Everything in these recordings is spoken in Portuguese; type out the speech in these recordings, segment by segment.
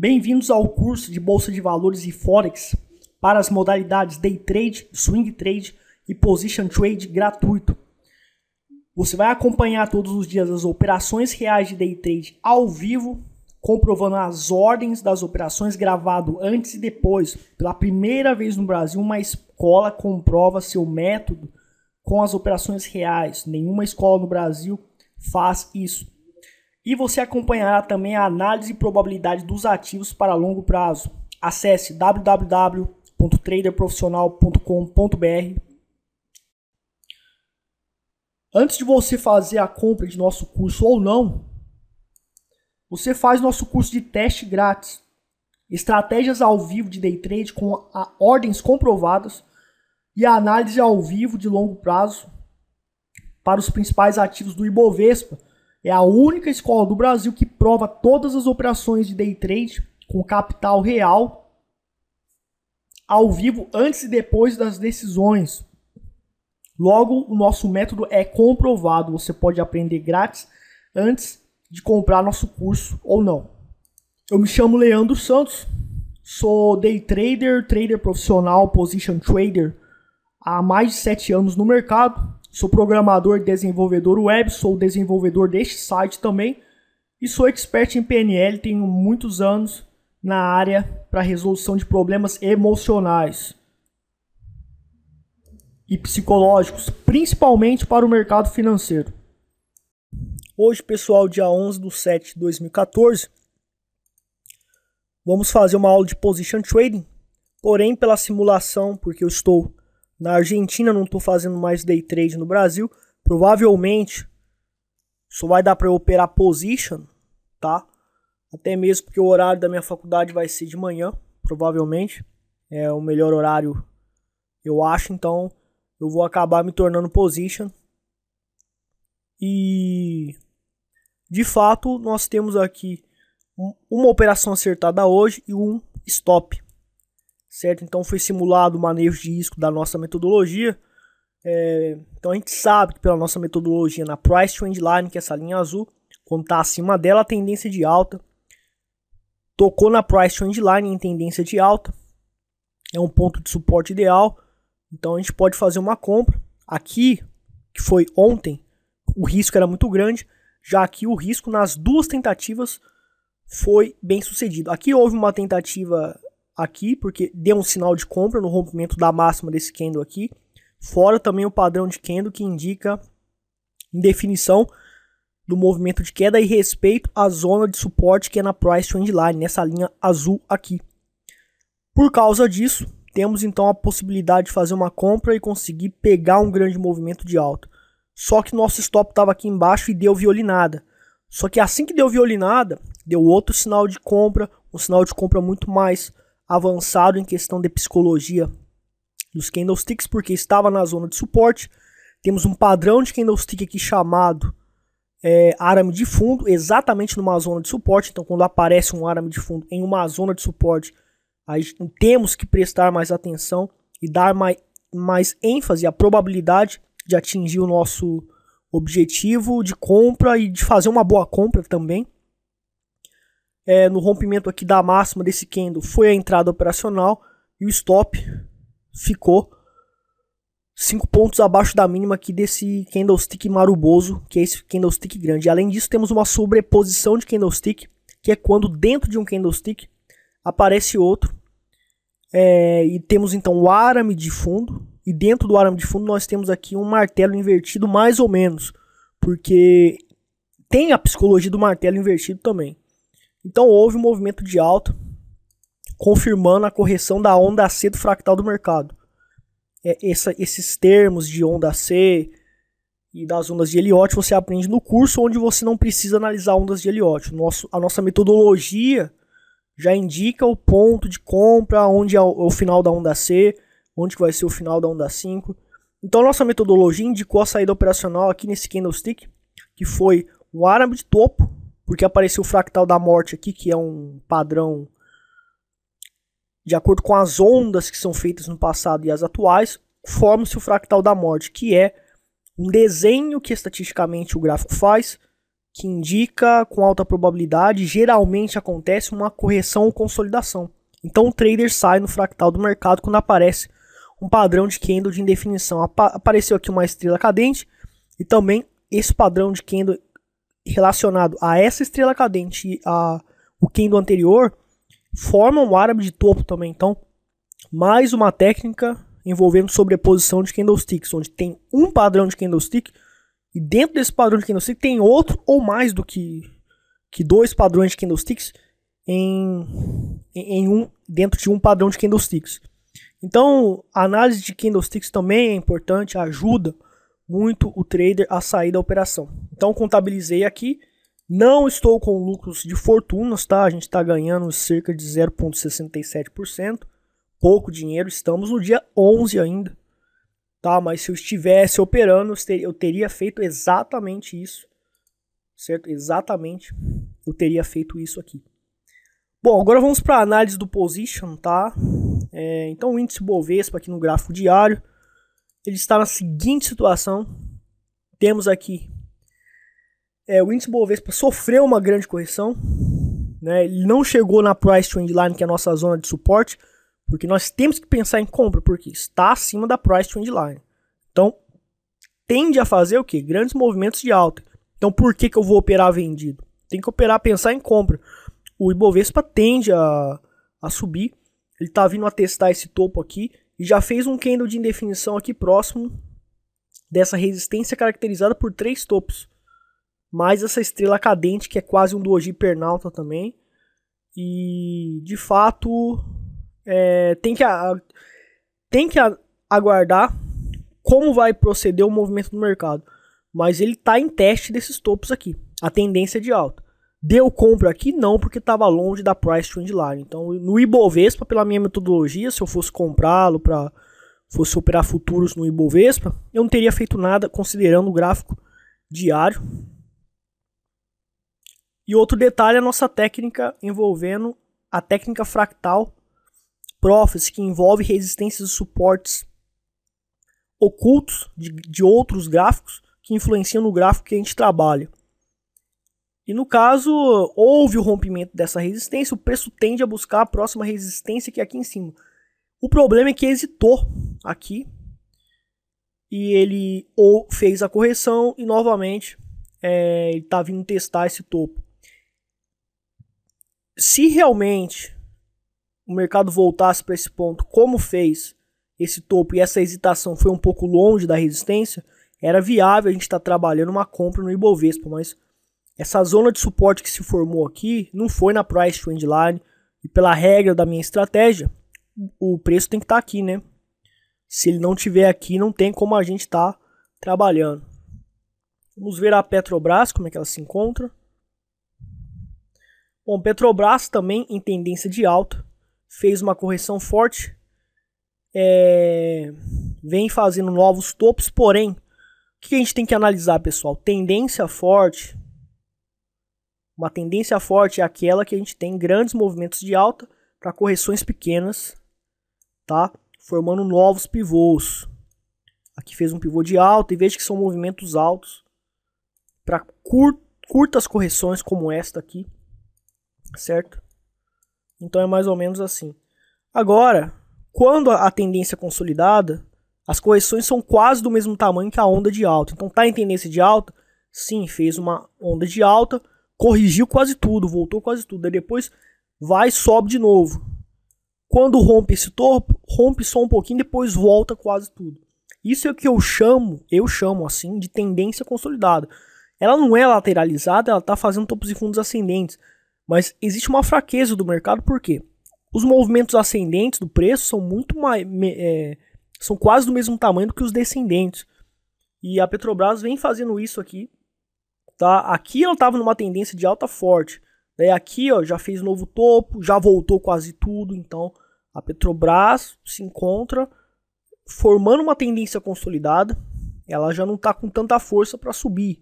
Bem-vindos ao curso de Bolsa de Valores e Forex para as modalidades Day Trade, Swing Trade e Position Trade gratuito. Você vai acompanhar todos os dias as operações reais de Day Trade ao vivo, comprovando as ordens das operações gravado antes e depois. Pela primeira vez no Brasil, uma escola comprova seu método com as operações reais. Nenhuma escola no Brasil faz isso. E você acompanhará também a análise e probabilidade dos ativos para longo prazo. Acesse www.traderprofissional.com.br. Antes de você fazer a compra de nosso curso ou não, você faz nosso curso de teste grátis. Estratégias ao vivo de day trade com ordens comprovadas e a análise ao vivo de longo prazo para os principais ativos do Ibovespa é a única escola do Brasil que prova todas as operações de day trade com capital real ao vivo antes e depois das decisões. Logo, o nosso método é comprovado, você pode aprender grátis antes de comprar nosso curso ou não. Eu me chamo Leandro Santos, sou day trader, trader profissional, position trader há mais de sete anos no mercado Sou programador, desenvolvedor web, sou desenvolvedor deste site também e sou expert em PNL, tenho muitos anos na área para resolução de problemas emocionais e psicológicos, principalmente para o mercado financeiro. Hoje, pessoal, dia 11 de 7 de 2014, vamos fazer uma aula de position trading, porém pela simulação, porque eu estou na Argentina, não estou fazendo mais day trade no Brasil. Provavelmente só vai dar para eu operar position, tá? Até mesmo porque o horário da minha faculdade vai ser de manhã, provavelmente. É o melhor horário, eu acho. Então eu vou acabar me tornando position. E de fato, nós temos aqui uma operação acertada hoje e um stop certo? Então foi simulado o manejo de risco da nossa metodologia. É, então a gente sabe que pela nossa metodologia na price trend line, que é essa linha azul, quando está acima dela, a tendência é de alta. Tocou na price trend line em tendência de alta. É um ponto de suporte ideal. Então a gente pode fazer uma compra. Aqui, que foi ontem, o risco era muito grande, já que o risco nas duas tentativas foi bem sucedido. Aqui houve uma tentativa aqui, porque deu um sinal de compra no rompimento da máxima desse candle aqui. Fora também o padrão de candle que indica definição do movimento de queda e respeito à zona de suporte que é na price trend line, nessa linha azul aqui. Por causa disso, temos então a possibilidade de fazer uma compra e conseguir pegar um grande movimento de alta. Só que nosso stop estava aqui embaixo e deu violinada. Só que assim que deu violinada, deu outro sinal de compra, um sinal de compra muito mais avançado em questão de psicologia dos candlesticks, porque estava na zona de suporte. Temos um padrão de candlestick aqui chamado é, arame de fundo, exatamente numa zona de suporte. Então, quando aparece um arame de fundo em uma zona de suporte, aí temos que prestar mais atenção e dar mais, mais ênfase à probabilidade de atingir o nosso objetivo de compra e de fazer uma boa compra também é, no rompimento aqui da máxima desse candle foi a entrada operacional e o stop ficou 5 pontos abaixo da mínima aqui desse candlestick maruboso, que é esse candlestick grande. Além disso, temos uma sobreposição de candlestick, que é quando dentro de um candlestick aparece outro. É, e temos então o arame de fundo, e dentro do arame de fundo nós temos aqui um martelo invertido mais ou menos, porque tem a psicologia do martelo invertido também. Então houve um movimento de alta, confirmando a correção da onda C do fractal do mercado. É, essa, esses termos de onda C e das ondas de Eliot você aprende no curso onde você não precisa analisar ondas de Eliot. Nosso, a nossa metodologia já indica o ponto de compra, onde é o, final da onda C, onde vai ser o final da onda 5. Então nossa metodologia indicou a saída operacional aqui nesse candlestick, que foi um árabe de topo, porque apareceu o fractal da morte aqui, que é um padrão de acordo com as ondas que são feitas no passado e as atuais, forma-se o fractal da morte, que é um desenho que estatisticamente o gráfico faz, que indica com alta probabilidade, geralmente acontece uma correção ou consolidação. Então o trader sai no fractal do mercado quando aparece um padrão de candle de indefinição. Apareceu aqui uma estrela cadente e também esse padrão de candle relacionado a essa estrela cadente e a o Kendo anterior formam o árabe de topo também. Então, mais uma técnica envolvendo sobreposição de candlesticks, onde tem um padrão de candlestick e dentro desse padrão de candlestick tem outro ou mais do que, que dois padrões de candlesticks em, em um dentro de um padrão de candlesticks. Então, a análise de candlesticks também é importante, ajuda muito o trader a sair da operação. Então contabilizei aqui, não estou com lucros de fortunas, tá? A gente está ganhando cerca de 0,67%, pouco dinheiro, estamos no dia 11 ainda, tá? Mas se eu estivesse operando, eu teria feito exatamente isso, certo? Exatamente, eu teria feito isso aqui. Bom, agora vamos para a análise do position, tá? É, então o índice Bovespa aqui no gráfico diário, ele está na seguinte situação. Temos aqui é, o índice Bovespa sofreu uma grande correção. Né? Ele não chegou na price trend line, que é a nossa zona de suporte, porque nós temos que pensar em compra, porque está acima da price trend line. Então, tende a fazer o que? Grandes movimentos de alta. Então, por que, que eu vou operar vendido? Tem que operar, pensar em compra. O Ibovespa tende a, a subir. Ele está vindo a testar esse topo aqui. E já fez um candle de indefinição aqui próximo dessa resistência caracterizada por três topos. Mais essa estrela cadente, que é quase um Doji Pernalta também. E, de fato, é, tem que, a, tem que aguardar como vai proceder o movimento do mercado. Mas ele está em teste desses topos aqui. A tendência é de alta. Deu compra aqui? Não, porque estava longe da price trend line. Então, no Ibovespa, pela minha metodologia, se eu fosse comprá-lo para fosse operar futuros no Ibovespa, eu não teria feito nada considerando o gráfico diário. E outro detalhe é a nossa técnica envolvendo a técnica fractal Prophecy, que envolve resistências e suportes ocultos de, de outros gráficos que influenciam no gráfico que a gente trabalha. E no caso, houve o rompimento dessa resistência, o preço tende a buscar a próxima resistência que é aqui em cima. O problema é que hesitou aqui e ele ou fez a correção e novamente é, ele está vindo testar esse topo. Se realmente o mercado voltasse para esse ponto, como fez esse topo e essa hesitação foi um pouco longe da resistência, era viável a gente estar tá trabalhando uma compra no Ibovespa, mas essa zona de suporte que se formou aqui não foi na price trend line e pela regra da minha estratégia, o preço tem que estar tá aqui, né? Se ele não tiver aqui, não tem como a gente estar tá trabalhando. Vamos ver a Petrobras, como é que ela se encontra. Bom, Petrobras também em tendência de alta, fez uma correção forte, é... vem fazendo novos topos, porém, o que a gente tem que analisar, pessoal? Tendência forte uma tendência forte é aquela que a gente tem grandes movimentos de alta para correções pequenas, tá? Formando novos pivôs. Aqui fez um pivô de alta e veja que são movimentos altos para cur curtas correções como esta aqui, certo? Então é mais ou menos assim. Agora, quando a tendência é consolidada, as correções são quase do mesmo tamanho que a onda de alta. Então tá em tendência de alta? Sim, fez uma onda de alta corrigiu quase tudo, voltou quase tudo. Aí depois vai sobe de novo. Quando rompe esse topo, rompe só um pouquinho, depois volta quase tudo. Isso é o que eu chamo, eu chamo assim, de tendência consolidada. Ela não é lateralizada, ela está fazendo topos e fundos ascendentes. Mas existe uma fraqueza do mercado, por quê? Os movimentos ascendentes do preço são muito mais. É, são quase do mesmo tamanho do que os descendentes. E a Petrobras vem fazendo isso aqui Tá? Aqui ela estava numa tendência de alta forte. Daí né? aqui ó, já fez novo topo, já voltou quase tudo. Então a Petrobras se encontra formando uma tendência consolidada. Ela já não está com tanta força para subir,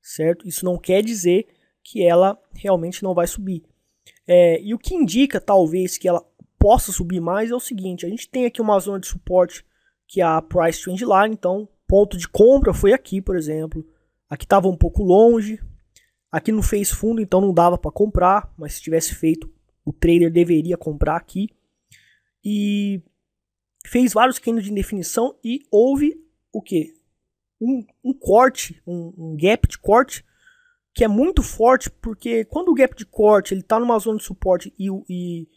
certo? Isso não quer dizer que ela realmente não vai subir. É, e o que indica talvez que ela possa subir mais é o seguinte: a gente tem aqui uma zona de suporte que é a price trend line, então ponto de compra foi aqui, por exemplo Aqui estava um pouco longe. Aqui não fez fundo, então não dava para comprar. Mas se tivesse feito, o trader deveria comprar aqui. E fez vários candles de indefinição e houve o que? Um, um, corte, um, um, gap de corte que é muito forte, porque quando o gap de corte ele está numa zona de suporte e, e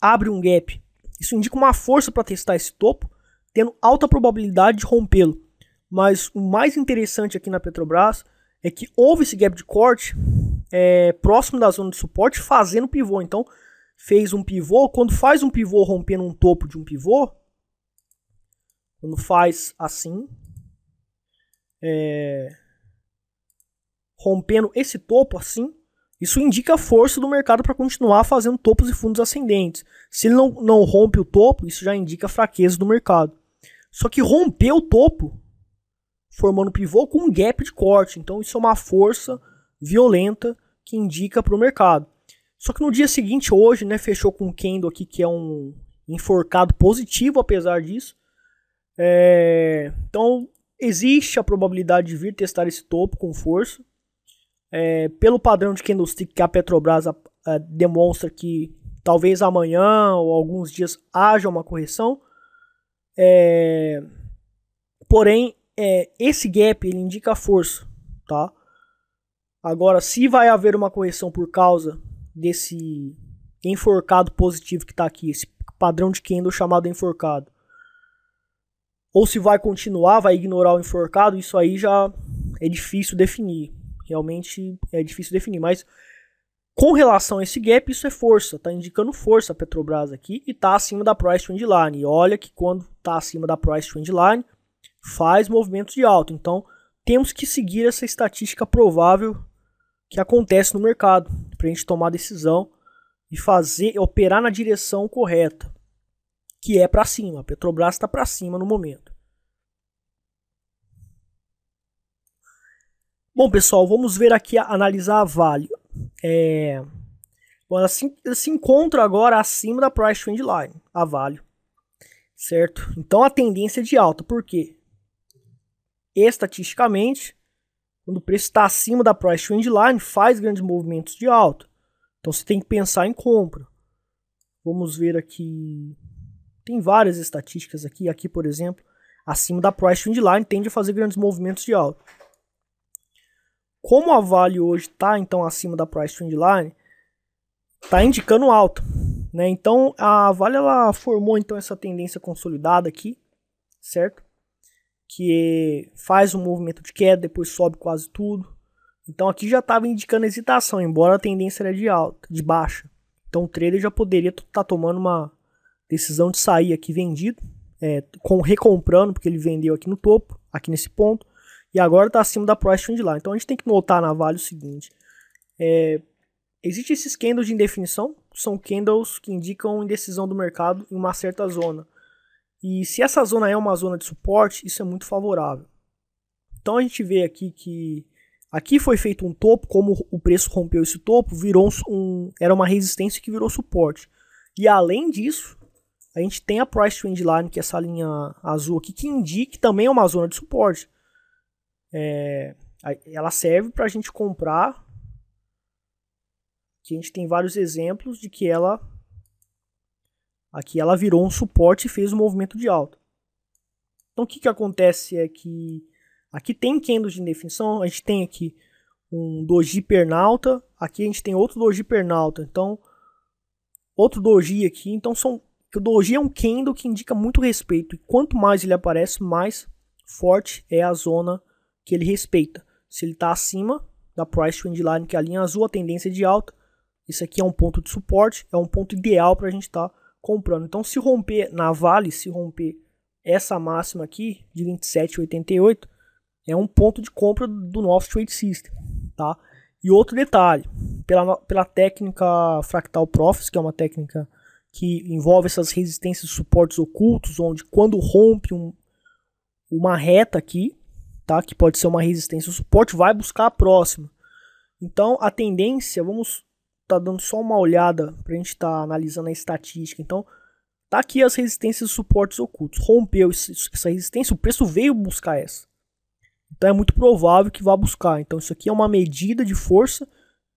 abre um gap, isso indica uma força para testar esse topo, tendo alta probabilidade de rompê-lo. Mas o mais interessante aqui na Petrobras é que houve esse gap de corte é, próximo da zona de suporte fazendo pivô. Então, fez um pivô. Quando faz um pivô rompendo um topo de um pivô, quando faz assim, é, rompendo esse topo assim, isso indica a força do mercado para continuar fazendo topos e fundos ascendentes. Se ele não, não rompe o topo, isso já indica a fraqueza do mercado. Só que romper o topo formando pivô com um gap de corte. Então isso é uma força violenta que indica para o mercado. Só que no dia seguinte, hoje, né, fechou com o Kendo aqui, que é um enforcado positivo, apesar disso. É... então, existe a probabilidade de vir testar esse topo com força. É... pelo padrão de candlestick que a Petrobras a... A... demonstra que talvez amanhã ou alguns dias haja uma correção. É... porém, é, esse gap ele indica força, tá? Agora, se vai haver uma correção por causa desse enforcado positivo que está aqui, esse padrão de candle chamado enforcado, ou se vai continuar, vai ignorar o enforcado, isso aí já é difícil definir. Realmente é difícil definir, mas com relação a esse gap, isso é força, está indicando força a Petrobras aqui e está acima da price trend line. E olha que quando está acima da price trend line, faz movimentos de alta. Então, temos que seguir essa estatística provável que acontece no mercado para a gente tomar decisão e fazer operar na direção correta, que é para cima. A Petrobras está para cima no momento. Bom, pessoal, vamos ver aqui analisar a Vale. É, ela, se, ela se encontra agora acima da price trend line, a Vale, certo? Então a tendência é de alta, por quê? Estatisticamente, quando o preço está acima da price Trend Line faz grandes movimentos de alta. Então você tem que pensar em compra. Vamos ver aqui. Tem várias estatísticas aqui. Aqui, por exemplo, acima da price Trend Line tende a fazer grandes movimentos de alta. Como a Vale hoje está então acima da price Trend Line, está indicando alta, né? Então a Vale ela formou então essa tendência consolidada aqui, certo? que faz um movimento de queda, depois sobe quase tudo. Então aqui já estava indicando hesitação, embora a tendência era de alta, de baixa. Então o trader já poderia estar tá tomando uma decisão de sair aqui vendido, é, com recomprando, porque ele vendeu aqui no topo, aqui nesse ponto, e agora está acima da price trend lá. Então a gente tem que notar na Vale o seguinte, é, existe esses candles de indefinição, são candles que indicam indecisão do mercado em uma certa zona. E se essa zona é uma zona de suporte, isso é muito favorável. Então a gente vê aqui que aqui foi feito um topo, como o preço rompeu esse topo, virou um, era uma resistência que virou suporte. E além disso, a gente tem a price trend line, que é essa linha azul aqui, que indica que também é uma zona de suporte. É, ela serve para a gente comprar. Aqui a gente tem vários exemplos de que ela Aqui ela virou um suporte e fez um movimento de alta. Então o que, que acontece é que aqui tem candles de indefinição, a gente tem aqui um doji pernalta, aqui a gente tem outro doji pernalta, então outro doji aqui, então são o doji é um candle que indica muito respeito e quanto mais ele aparece, mais forte é a zona que ele respeita. Se ele está acima da price trend line, que é a linha azul, a tendência é de alta, isso aqui é um ponto de suporte, é um ponto ideal para a gente estar tá comprando. Então, se romper na Vale, se romper essa máxima aqui de 27,88, é um ponto de compra do nosso trade system, tá? E outro detalhe, pela, pela técnica fractal profits, que é uma técnica que envolve essas resistências e suportes ocultos, onde quando rompe um, uma reta aqui, tá? Que pode ser uma resistência, o suporte vai buscar a próxima. Então, a tendência, vamos está dando só uma olhada para a gente estar tá analisando a estatística. Então, tá aqui as resistências e suportes ocultos. Rompeu essa resistência, o preço veio buscar essa. Então é muito provável que vá buscar. Então isso aqui é uma medida de força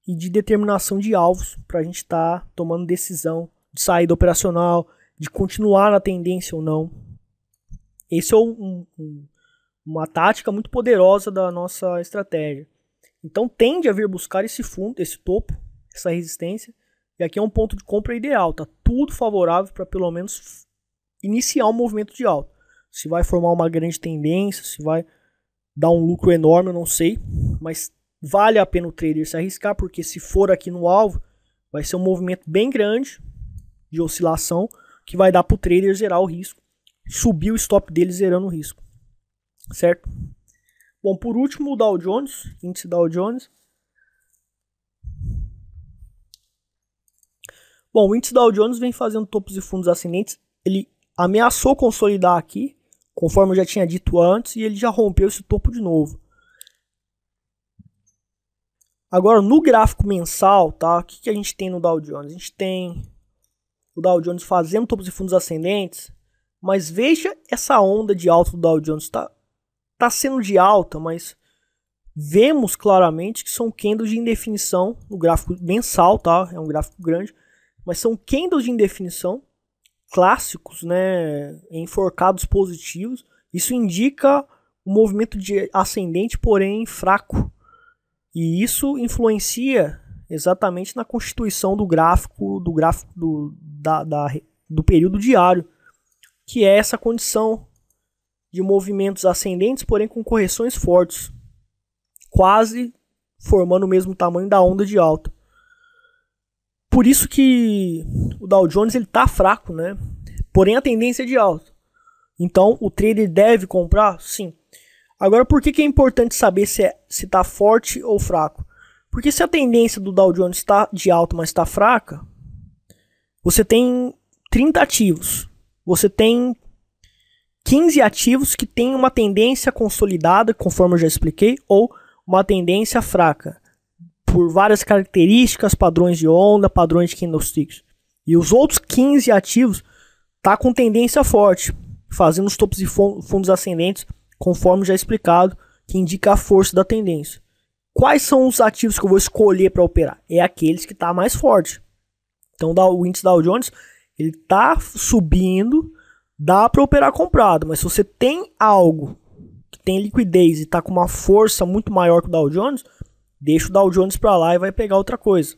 e de determinação de alvos para a gente estar tá tomando decisão de saída operacional, de continuar na tendência ou não. Esse é um, um, uma tática muito poderosa da nossa estratégia. Então tende a vir buscar esse fundo, esse topo, essa resistência. E aqui é um ponto de compra ideal, tá tudo favorável para pelo menos iniciar um movimento de alta. Se vai formar uma grande tendência, se vai dar um lucro enorme, eu não sei, mas vale a pena o trader se arriscar, porque se for aqui no alvo, vai ser um movimento bem grande de oscilação que vai dar para o trader zerar o risco, subir o stop dele zerando o risco, certo? Bom, por último, o Dow Jones, índice Dow Jones. Bom, o índice Dow Jones vem fazendo topos e fundos ascendentes. Ele ameaçou consolidar aqui, conforme eu já tinha dito antes, e ele já rompeu esse topo de novo. Agora, no gráfico mensal, tá? O que, que a gente tem no Dow Jones? A gente tem o Dow Jones fazendo topos e fundos ascendentes, mas veja essa onda de alta do Dow Jones. Tá, tá sendo de alta, mas vemos claramente que são candles de indefinição no gráfico mensal, tá? É um gráfico grande mas são candles de indefinição clássicos, né, enforcados positivos. Isso indica um movimento de ascendente, porém fraco. E isso influencia exatamente na constituição do gráfico do gráfico do, da, da, do período diário, que é essa condição de movimentos ascendentes, porém com correções fortes, quase formando o mesmo tamanho da onda de alta por isso que o Dow Jones ele tá fraco, né? Porém a tendência é de alta. Então o trader deve comprar? Sim. Agora por que, que é importante saber se é, se tá forte ou fraco? Porque se a tendência do Dow Jones está de alta, mas está fraca, você tem 30 ativos. Você tem 15 ativos que têm uma tendência consolidada, conforme eu já expliquei, ou uma tendência fraca por várias características, padrões de onda, padrões de candlesticks. E os outros 15 ativos tá com tendência forte, fazendo os topos e fundos ascendentes, conforme já explicado, que indica a força da tendência. Quais são os ativos que eu vou escolher para operar? É aqueles que está mais forte. Então o índice Dow Jones ele está subindo, dá para operar comprado, mas se você tem algo que tem liquidez e está com uma força muito maior que o Dow Jones, deixa o Dow Jones para lá e vai pegar outra coisa.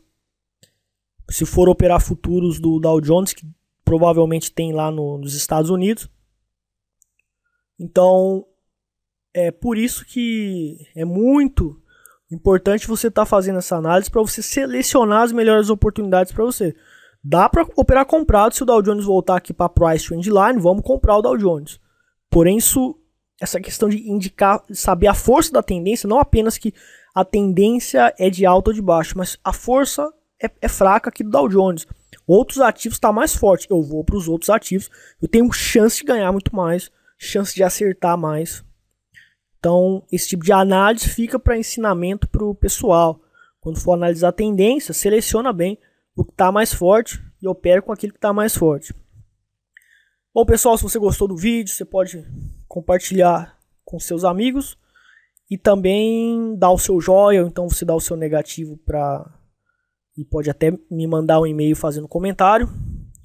Se for operar futuros do Dow Jones, que provavelmente tem lá no, nos Estados Unidos. Então, é por isso que é muito importante você estar tá fazendo essa análise para você selecionar as melhores oportunidades para você. Dá para operar comprado se o Dow Jones voltar aqui para price trend line, vamos comprar o Dow Jones. Porém, isso essa questão de indicar, saber a força da tendência, não apenas que a tendência é de alta ou de baixo, mas a força é, é fraca aqui do Dow Jones. Outros ativos está mais forte. Eu vou para os outros ativos. Eu tenho chance de ganhar muito mais, chance de acertar mais. Então, esse tipo de análise fica para ensinamento para o pessoal. Quando for analisar a tendência, seleciona bem o que está mais forte e opera com aquilo que está mais forte. Bom, pessoal, se você gostou do vídeo, você pode compartilhar com seus amigos. E também dá o seu joia, ou então você dá o seu negativo para e pode até me mandar um e-mail fazendo comentário,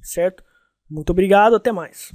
certo? Muito obrigado, até mais.